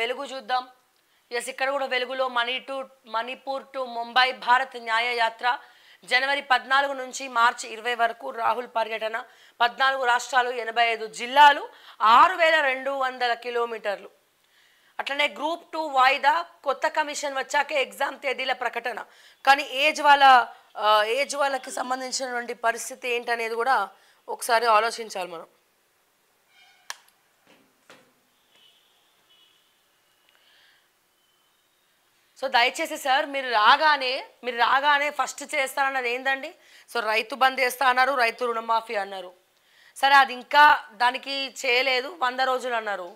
వెలుగు చూద్దాం ఎస్ ఇక్కడ కూడా వెలుగులో మణి టు మణిపూర్ టు ముంబై భారత్ న్యాయయాత్ర జనవరి పద్నాలుగు నుంచి మార్చి ఇరవై వరకు రాహుల్ పర్యటన పద్నాలుగు రాష్ట్రాలు ఎనభై ఐదు జిల్లాలు ఆరు వేల రెండు వందల కిలోమీటర్లు అట్లనే గ్రూప్ టూ వాయిదా కొత్త కమిషన్ వచ్చాకే ఎగ్జామ్ తేదీల ప్రకటన కానీ ఏజ్ వాళ్ళ ఏజ్ వాళ్ళకి సంబంధించినటువంటి పరిస్థితి ఏంటనేది కూడా ఒకసారి ఆలోచించాలి మనం సో దయచేసి సార్ మీరు రాగానే మీరు రాగానే ఫస్ట్ చేస్తారన్నది ఏంటండి సో రైతు బంద్ చేస్తా అన్నారు రైతు రుణమాఫీ అన్నారు సరే అది ఇంకా దానికి చేయలేదు వంద రోజులు అన్నారు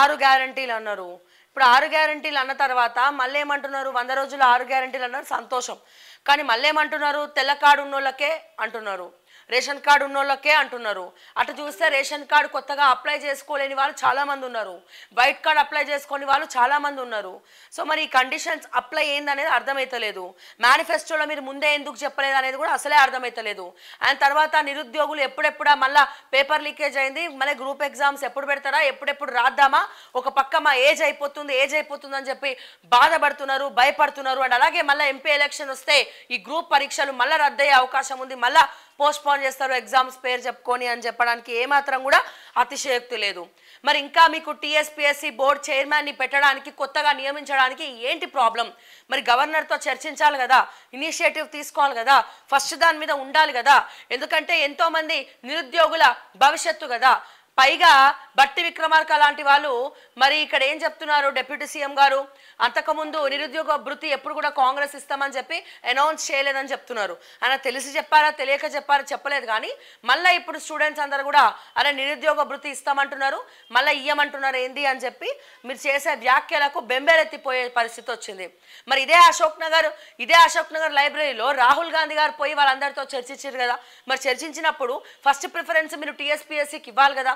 ఆరు గ్యారంటీలు అన్నారు ఇప్పుడు ఆరు గ్యారంటీలు అన్న తర్వాత మళ్ళీ ఏమంటున్నారు వంద రోజులు ఆరు గ్యారంటీలు అన్నారు సంతోషం కానీ మళ్ళీ ఏమంటున్నారు తెల్ల ఉన్నోళ్ళకే అంటున్నారు రేషన్ కార్డు ఉన్నోళ్ళకే అంటున్నారు అటు చూస్తే రేషన్ కార్డు కొత్తగా అప్లై చేసుకోలేని వాళ్ళు చాలామంది ఉన్నారు వైట్ కార్డ్ అప్లై చేసుకోని వాళ్ళు చాలామంది ఉన్నారు సో మరి ఈ కండిషన్స్ అప్లై అనేది అర్థమవుతలేదు మేనిఫెస్టోలో మీరు ముందే ఎందుకు చెప్పలేదు అనేది కూడా అసలే అర్థమవుతలేదు అండ్ తర్వాత నిరుద్యోగులు ఎప్పుడెప్పుడా మళ్ళీ పేపర్ లీకేజ్ అయింది మళ్ళీ గ్రూప్ ఎగ్జామ్స్ ఎప్పుడు పెడతారా ఎప్పుడెప్పుడు రాద్దామా ఒక పక్క మా ఏజ్ అయిపోతుంది ఏజ్ అయిపోతుంది అని చెప్పి బాధపడుతున్నారు భయపడుతున్నారు అండ్ అలాగే మళ్ళీ ఎంపీ ఎలక్షన్ వస్తే ఈ గ్రూప్ పరీక్షలు మళ్ళీ రద్దయ్యే అవకాశం ఉంది మళ్ళీ పోస్ట్ పోన్ చేస్తారు ఎగ్జామ్స్ పేరు చెప్పుకొని అని చెప్పడానికి ఏమాత్రం కూడా అతిశయోక్తి లేదు మరి ఇంకా మీకు టిఎస్పిఎస్సి బోర్డు చైర్మన్ని పెట్టడానికి కొత్తగా నియమించడానికి ఏంటి ప్రాబ్లం మరి గవర్నర్తో చర్చించాలి కదా ఇనిషియేటివ్ తీసుకోవాలి కదా ఫస్ట్ దాని మీద ఉండాలి కదా ఎందుకంటే ఎంతోమంది నిరుద్యోగుల భవిష్యత్తు కదా పైగా బట్టి విక్రమార్క లాంటి వాళ్ళు మరి ఇక్కడ ఏం చెప్తున్నారు డిప్యూటీ సీఎం గారు అంతకుముందు నిరుద్యోగ భృతి ఎప్పుడు కూడా కాంగ్రెస్ ఇస్తామని చెప్పి అనౌన్స్ చేయలేదని చెప్తున్నారు ఆయన తెలిసి చెప్పారా తెలియక చెప్పారా చెప్పలేదు కానీ మళ్ళీ ఇప్పుడు స్టూడెంట్స్ అందరు కూడా అరే నిరుద్యోగ భృతి ఇస్తామంటున్నారు మళ్ళీ ఇయ్యమంటున్నారు ఏంది అని చెప్పి మీరు చేసే వ్యాఖ్యలకు బెంబేలెత్తిపోయే పరిస్థితి వచ్చింది మరి ఇదే అశోక్ నగర్ ఇదే అశోక్ నగర్ లైబ్రరీలో రాహుల్ గాంధీ గారు పోయి వాళ్ళందరితో చర్చించారు కదా మరి చర్చించినప్పుడు ఫస్ట్ ప్రిఫరెన్స్ మీరు టీఎస్పీఎస్సీకి ఇవ్వాలి కదా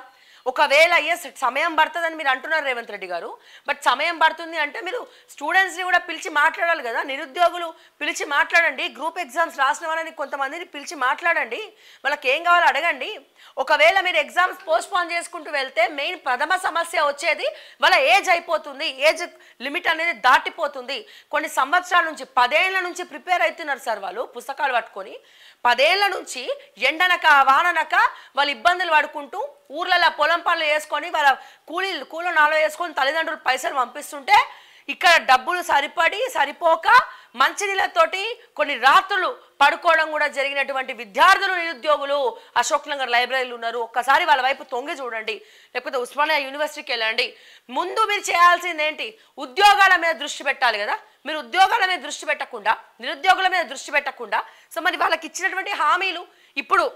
ఒకవేళ అయ్యే సమయం పడుతుందని మీరు అంటున్నారు రేవంత్ రెడ్డి గారు బట్ సమయం పడుతుంది అంటే మీరు స్టూడెంట్స్ని కూడా పిలిచి మాట్లాడాలి కదా నిరుద్యోగులు పిలిచి మాట్లాడండి గ్రూప్ ఎగ్జామ్స్ రాసిన వాళ్ళని కొంతమందిని పిలిచి మాట్లాడండి వాళ్ళకి ఏం కావాలో అడగండి ఒకవేళ మీరు ఎగ్జామ్స్ పోన్ చేసుకుంటూ వెళ్తే మెయిన్ ప్రథమ సమస్య వచ్చేది వాళ్ళ ఏజ్ అయిపోతుంది ఏజ్ లిమిట్ అనేది దాటిపోతుంది కొన్ని సంవత్సరాల నుంచి పదేళ్ల నుంచి ప్రిపేర్ అవుతున్నారు సార్ వాళ్ళు పుస్తకాలు పట్టుకొని పదేళ్ల నుంచి ఎండనక వాననక వాళ్ళు ఇబ్బందులు పడుకుంటూ ఊర్లలో పొలం పనులు వేసుకొని వాళ్ళ కూలీ కూల నాలో వేసుకొని తల్లిదండ్రులు పైసలు పంపిస్తుంటే ఇక్కడ డబ్బులు సరిపడి సరిపోక మంచినీళ్ళతోటి కొన్ని రాత్రులు పడుకోవడం కూడా జరిగినటువంటి విద్యార్థులు నిరుద్యోగులు అశోక్ నగర్ లైబ్రరీలు ఉన్నారు ఒక్కసారి వాళ్ళ వైపు తొంగి చూడండి లేకపోతే ఉస్మానియా యూనివర్సిటీకి వెళ్ళండి ముందు మీరు చేయాల్సింది ఏంటి ఉద్యోగాల మీద దృష్టి పెట్టాలి కదా మీరు ఉద్యోగాల మీద దృష్టి పెట్టకుండా నిరుద్యోగుల మీద దృష్టి పెట్టకుండా సో మరి వాళ్ళకి ఇచ్చినటువంటి హామీలు ఇప్పుడు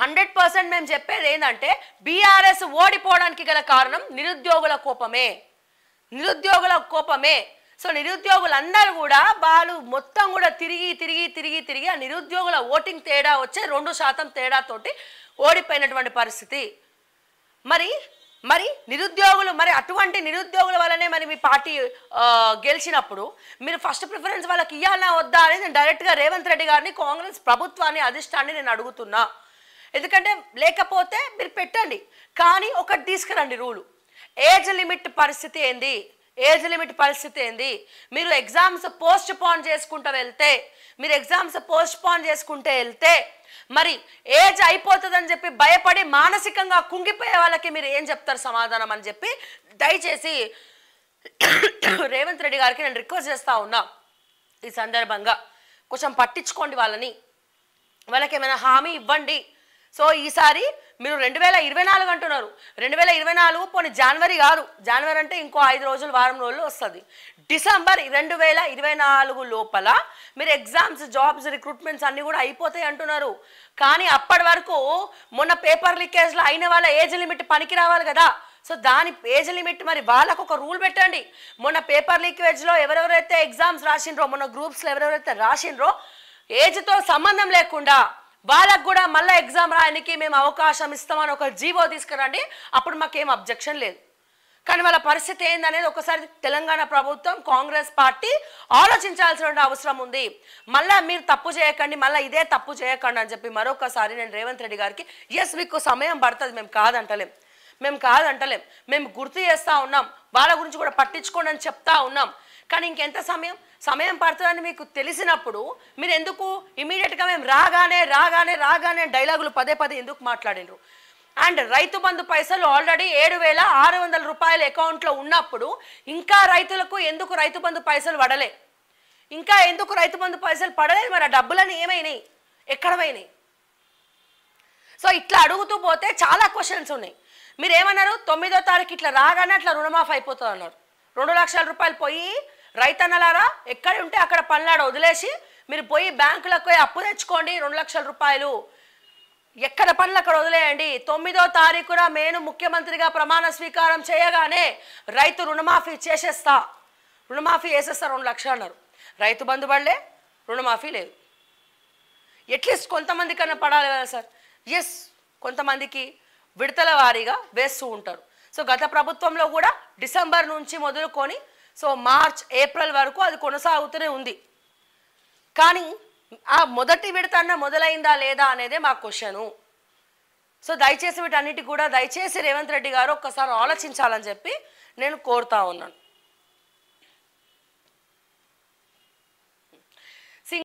హండ్రెడ్ పర్సెంట్ మేము చెప్పేది ఏంటంటే బీఆర్ఎస్ ఓడిపోవడానికి గల కారణం నిరుద్యోగుల కోపమే నిరుద్యోగుల కోపమే సో నిరుద్యోగులందరూ కూడా వాళ్ళు మొత్తం కూడా తిరిగి తిరిగి తిరిగి తిరిగి ఆ నిరుద్యోగుల ఓటింగ్ తేడా వచ్చే రెండు శాతం తేడాతోటి ఓడిపోయినటువంటి పరిస్థితి మరి మరి నిరుద్యోగులు మరి అటువంటి నిరుద్యోగుల వల్లనే మరి మీ పార్టీ గెలిచినప్పుడు మీరు ఫస్ట్ ప్రిఫరెన్స్ వాళ్ళకి ఇవ్వాలా వద్దా అనేది నేను డైరెక్ట్గా రేవంత్ రెడ్డి గారిని కాంగ్రెస్ ప్రభుత్వాన్ని అధిష్టాన్ని నేను అడుగుతున్నా ఎందుకంటే లేకపోతే మీరు పెట్టండి కానీ ఒకటి తీసుకురండి రూలు ఏజ్ లిమిట్ పరిస్థితి ఏంది ఏజ్ లిమిట్ పరిస్థితి ఏంది మీరు ఎగ్జామ్స్ పోస్ట్ పోన్ చేసుకుంటూ వెళ్తే మీరు ఎగ్జామ్స్ పోస్ట్ పోన్ చేసుకుంటే వెళ్తే మరి ఏజ్ అయిపోతుందని చెప్పి భయపడి మానసికంగా కుంగిపోయే వాళ్ళకి మీరు ఏం చెప్తారు సమాధానం అని చెప్పి దయచేసి రేవంత్ రెడ్డి గారికి నేను రిక్వెస్ట్ చేస్తూ ఉన్నా ఈ సందర్భంగా కొంచెం పట్టించుకోండి వాళ్ళని వాళ్ళకి ఏమైనా హామీ ఇవ్వండి సో ఈసారి మీరు రెండు వేల ఇరవై నాలుగు అంటున్నారు రెండు వేల ఇరవై నాలుగు పోనీ జనవరి కాదు జనవరి అంటే ఇంకో ఐదు రోజులు వారం రోజులు వస్తుంది డిసెంబర్ రెండు వేల ఇరవై నాలుగు లోపల మీరు ఎగ్జామ్స్ జాబ్స్ రిక్రూట్మెంట్స్ అన్నీ కూడా అయిపోతాయి అంటున్నారు కానీ అప్పటి వరకు మొన్న పేపర్ లీకేజ్లో అయిన వాళ్ళ ఏజ్ లిమిట్ పనికి రావాలి కదా సో దాని ఏజ్ లిమిట్ మరి వాళ్ళకు ఒక రూల్ పెట్టండి మొన్న పేపర్ లీకేజ్లో ఎవరెవరైతే ఎగ్జామ్స్ రాసిండ్రో మొన్న గ్రూప్స్లో ఎవరెవరైతే రాసిండ్రో ఏజ్తో సంబంధం లేకుండా వాళ్ళకు కూడా మళ్ళీ ఎగ్జామ్ రాయడానికి మేము అవకాశం ఇస్తామని ఒక జీవో తీసుకురండి అప్పుడు మాకేం అబ్జెక్షన్ లేదు కానీ వాళ్ళ పరిస్థితి ఏందనేది ఒకసారి తెలంగాణ ప్రభుత్వం కాంగ్రెస్ పార్టీ ఆలోచించాల్సిన అవసరం ఉంది మళ్ళీ మీరు తప్పు చేయకండి మళ్ళీ ఇదే తప్పు చేయకండి అని చెప్పి మరొకసారి నేను రేవంత్ రెడ్డి గారికి ఎస్ మీకు సమయం పడుతుంది మేము కాదంటలేం మేము కాదంటలేం మేము గుర్తు చేస్తూ ఉన్నాం వాళ్ళ గురించి కూడా పట్టించుకోండి అని చెప్తా ఉన్నాం కానీ ఇంకెంత సమయం సమయం పడుతుందని మీకు తెలిసినప్పుడు మీరు ఎందుకు ఇమీడియట్గా మేము రాగానే రాగానే రాగానే డైలాగులు పదే పదే ఎందుకు మాట్లాడినరు అండ్ రైతు బంధు పైసలు ఆల్రెడీ ఏడు వేల ఆరు వందల రూపాయల అకౌంట్లో ఉన్నప్పుడు ఇంకా రైతులకు ఎందుకు రైతు బంధు పైసలు పడలే ఇంకా ఎందుకు రైతు బంధు పైసలు పడలేదు మరి ఆ డబ్బులని ఏమైనాయి ఎక్కడ పోయినాయి సో ఇట్లా అడుగుతూ పోతే చాలా క్వశ్చన్స్ ఉన్నాయి మీరు ఏమన్నారు తొమ్మిదో తారీఖు ఇట్లా రాగానే అట్లా రుణమాఫ్ అయిపోతుంది అన్నారు రెండు లక్షల రూపాయలు పోయి రైతన్నలారా ఎక్కడ ఉంటే అక్కడ పనులాడ వదిలేసి మీరు పోయి బ్యాంకులకు పోయి అప్పు తెచ్చుకోండి రెండు లక్షల రూపాయలు ఎక్కడ పనులు అక్కడ వదిలేయండి తొమ్మిదో తారీఖున నేను ముఖ్యమంత్రిగా ప్రమాణ స్వీకారం చేయగానే రైతు రుణమాఫీ చేసేస్తా రుణమాఫీ చేసేస్తా రెండు లక్షలు అన్నారు రైతు బంధు పడలే రుణమాఫీ లేదు ఎట్లీస్ట్ కొంతమంది కన్నా పడాలి కదా సార్ ఎస్ కొంతమందికి విడతల వారీగా వేస్తూ ఉంటారు సో గత ప్రభుత్వంలో కూడా డిసెంబర్ నుంచి మొదలుకొని సో మార్చ్ ఏప్రిల్ వరకు అది కొనసాగుతూనే ఉంది కానీ ఆ మొదటి అన్న మొదలైందా లేదా అనేదే మా క్వశ్చను సో దయచేసి వీటన్నిటి కూడా దయచేసి రేవంత్ రెడ్డి గారు ఒక్కసారి ఆలోచించాలని చెప్పి నేను కోరుతా ఉన్నాను